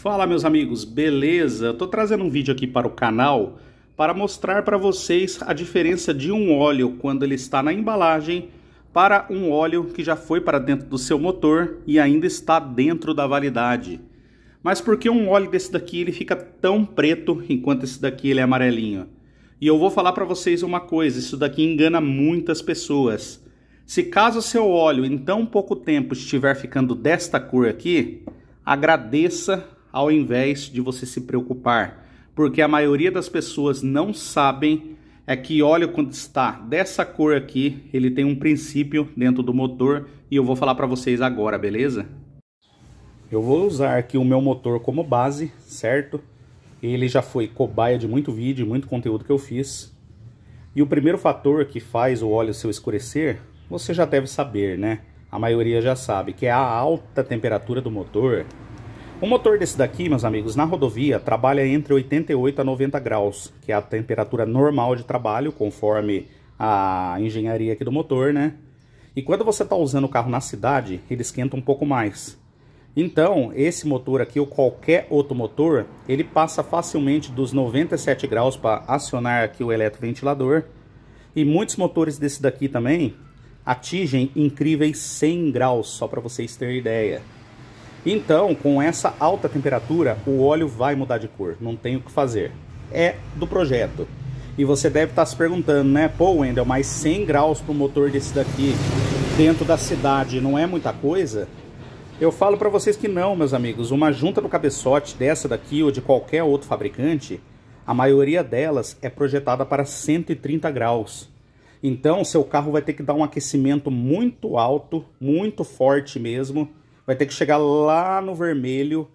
Fala meus amigos, beleza? Tô trazendo um vídeo aqui para o canal para mostrar para vocês a diferença de um óleo quando ele está na embalagem para um óleo que já foi para dentro do seu motor e ainda está dentro da validade. Mas por que um óleo desse daqui ele fica tão preto enquanto esse daqui ele é amarelinho? E eu vou falar para vocês uma coisa, isso daqui engana muitas pessoas. Se caso seu óleo em tão pouco tempo estiver ficando desta cor aqui, agradeça ao invés de você se preocupar. Porque a maioria das pessoas não sabem é que óleo quando está dessa cor aqui, ele tem um princípio dentro do motor e eu vou falar para vocês agora, beleza? Eu vou usar aqui o meu motor como base, certo? Ele já foi cobaia de muito vídeo, muito conteúdo que eu fiz. E o primeiro fator que faz o óleo seu escurecer, você já deve saber, né? A maioria já sabe, que é a alta temperatura do motor, o motor desse daqui, meus amigos, na rodovia trabalha entre 88 a 90 graus, que é a temperatura normal de trabalho, conforme a engenharia aqui do motor, né? E quando você está usando o carro na cidade, ele esquenta um pouco mais. Então, esse motor aqui, ou qualquer outro motor, ele passa facilmente dos 97 graus para acionar aqui o eletroventilador. E muitos motores desse daqui também atingem incríveis 100 graus, só para vocês terem ideia. Então, com essa alta temperatura, o óleo vai mudar de cor, não tem o que fazer. É do projeto. E você deve estar tá se perguntando, né? Pô, Wendel, mais 100 graus para o motor desse daqui dentro da cidade não é muita coisa? Eu falo para vocês que não, meus amigos. Uma junta do cabeçote dessa daqui ou de qualquer outro fabricante, a maioria delas é projetada para 130 graus. Então, seu carro vai ter que dar um aquecimento muito alto, muito forte mesmo, vai ter que chegar lá no vermelho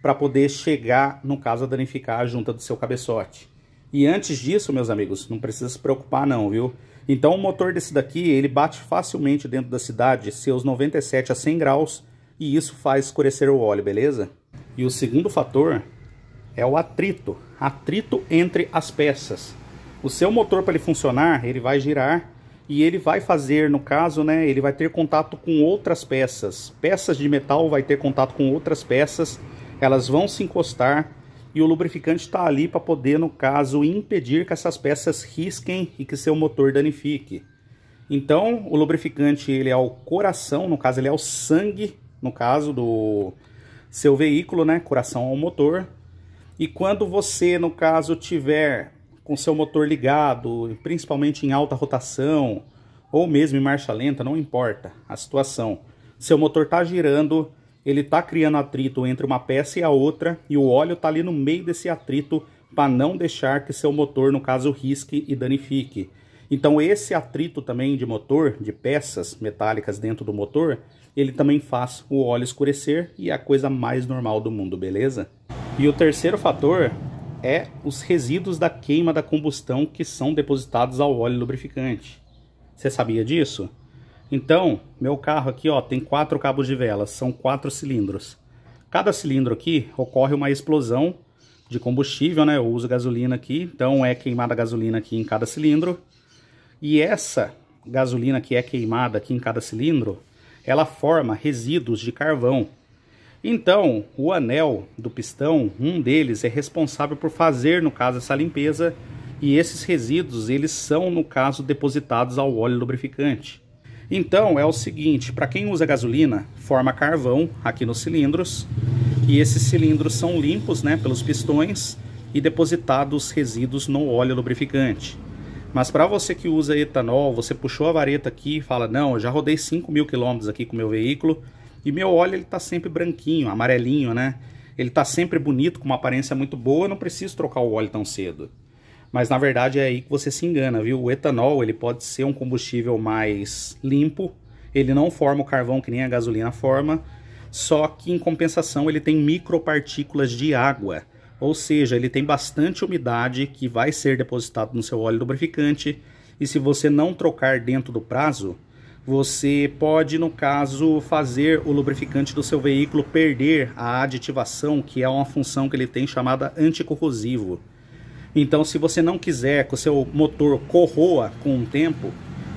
para poder chegar, no caso, a danificar a junta do seu cabeçote. E antes disso, meus amigos, não precisa se preocupar não, viu? Então o motor desse daqui, ele bate facilmente dentro da cidade, seus 97 a 100 graus, e isso faz escurecer o óleo, beleza? E o segundo fator é o atrito, atrito entre as peças. O seu motor para ele funcionar, ele vai girar e ele vai fazer, no caso, né, ele vai ter contato com outras peças. Peças de metal vai ter contato com outras peças, elas vão se encostar e o lubrificante está ali para poder, no caso, impedir que essas peças risquem e que seu motor danifique. Então, o lubrificante ele é o coração, no caso, ele é o sangue, no caso do seu veículo, né, coração ao motor. E quando você, no caso, tiver com seu motor ligado, principalmente em alta rotação, ou mesmo em marcha lenta, não importa a situação. Seu motor está girando, ele está criando atrito entre uma peça e a outra, e o óleo está ali no meio desse atrito para não deixar que seu motor, no caso, risque e danifique. Então esse atrito também de motor, de peças metálicas dentro do motor, ele também faz o óleo escurecer e é a coisa mais normal do mundo, beleza? E o terceiro fator é os resíduos da queima da combustão que são depositados ao óleo lubrificante. Você sabia disso? Então, meu carro aqui ó, tem quatro cabos de vela, são quatro cilindros. Cada cilindro aqui ocorre uma explosão de combustível, né? Eu uso gasolina aqui, então é queimada gasolina aqui em cada cilindro. E essa gasolina que é queimada aqui em cada cilindro, ela forma resíduos de carvão. Então, o anel do pistão, um deles é responsável por fazer, no caso, essa limpeza, e esses resíduos, eles são, no caso, depositados ao óleo lubrificante. Então, é o seguinte, para quem usa gasolina, forma carvão aqui nos cilindros, e esses cilindros são limpos, né, pelos pistões e depositados resíduos no óleo lubrificante. Mas para você que usa etanol, você puxou a vareta aqui e fala, não, eu já rodei 5 mil quilômetros aqui com o meu veículo, e meu óleo ele tá sempre branquinho, amarelinho, né? Ele tá sempre bonito, com uma aparência muito boa, eu não preciso trocar o óleo tão cedo. Mas na verdade é aí que você se engana, viu? O etanol, ele pode ser um combustível mais limpo, ele não forma o carvão que nem a gasolina forma, só que em compensação ele tem micropartículas de água, ou seja, ele tem bastante umidade que vai ser depositado no seu óleo lubrificante, e se você não trocar dentro do prazo, você pode, no caso, fazer o lubrificante do seu veículo perder a aditivação, que é uma função que ele tem chamada anticorrosivo. Então, se você não quiser que o seu motor corroa com o tempo,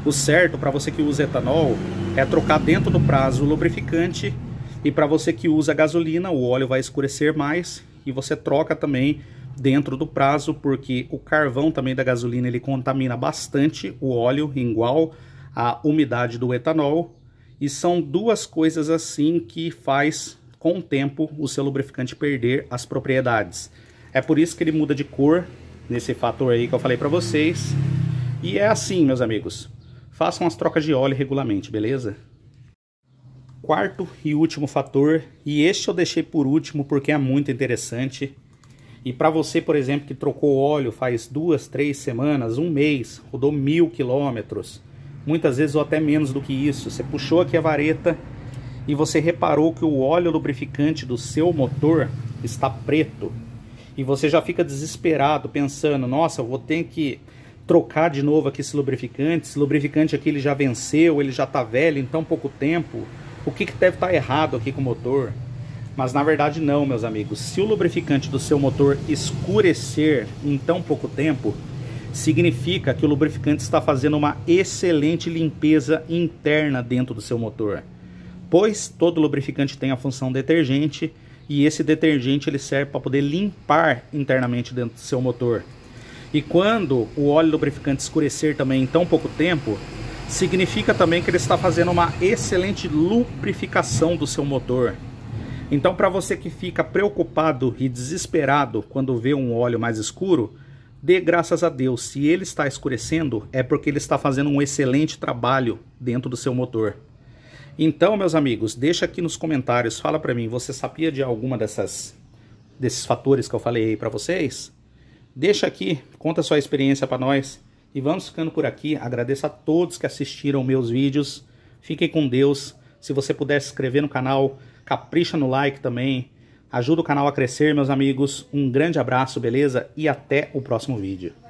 o certo para você que usa etanol é trocar dentro do prazo o lubrificante e para você que usa gasolina, o óleo vai escurecer mais e você troca também dentro do prazo, porque o carvão também da gasolina ele contamina bastante o óleo igual a umidade do etanol, e são duas coisas assim que faz com o tempo o seu lubrificante perder as propriedades. É por isso que ele muda de cor, nesse fator aí que eu falei para vocês. E é assim, meus amigos. Façam as trocas de óleo regularmente, beleza? Quarto e último fator, e este eu deixei por último porque é muito interessante. E para você, por exemplo, que trocou óleo faz duas, três semanas, um mês, rodou mil quilômetros, muitas vezes ou até menos do que isso. Você puxou aqui a vareta e você reparou que o óleo lubrificante do seu motor está preto. E você já fica desesperado pensando, nossa, eu vou ter que trocar de novo aqui esse lubrificante, esse lubrificante aqui ele já venceu, ele já está velho em tão pouco tempo, o que, que deve estar tá errado aqui com o motor? Mas na verdade não, meus amigos, se o lubrificante do seu motor escurecer em tão pouco tempo, significa que o lubrificante está fazendo uma excelente limpeza interna dentro do seu motor, pois todo lubrificante tem a função detergente e esse detergente ele serve para poder limpar internamente dentro do seu motor. E quando o óleo lubrificante escurecer também em tão pouco tempo, significa também que ele está fazendo uma excelente lubrificação do seu motor. Então, para você que fica preocupado e desesperado quando vê um óleo mais escuro, dê graças a Deus. Se ele está escurecendo, é porque ele está fazendo um excelente trabalho dentro do seu motor. Então, meus amigos, deixa aqui nos comentários, fala para mim, você sabia de alguma dessas desses fatores que eu falei aí para vocês? Deixa aqui, conta sua experiência para nós e vamos ficando por aqui. Agradeço a todos que assistiram meus vídeos. Fiquem com Deus. Se você puder se inscrever no canal, capricha no like também Ajuda o canal a crescer, meus amigos. Um grande abraço, beleza? E até o próximo vídeo.